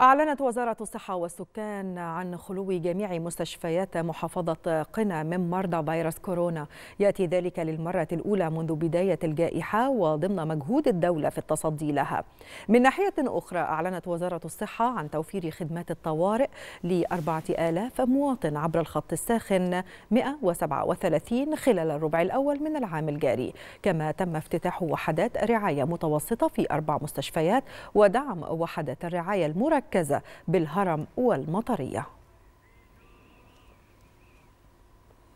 أعلنت وزارة الصحة والسكان عن خلو جميع مستشفيات محافظة قنا من مرضى فيروس كورونا يأتي ذلك للمرة الأولى منذ بداية الجائحة وضمن مجهود الدولة في التصدي لها من ناحية أخرى أعلنت وزارة الصحة عن توفير خدمات الطوارئ لأربعة آلاف مواطن عبر الخط الساخن 137 خلال الربع الأول من العام الجاري كما تم افتتاح وحدات رعاية متوسطة في أربع مستشفيات ودعم وحدات الرعاية المركزة المركزة بالهرم والمطرية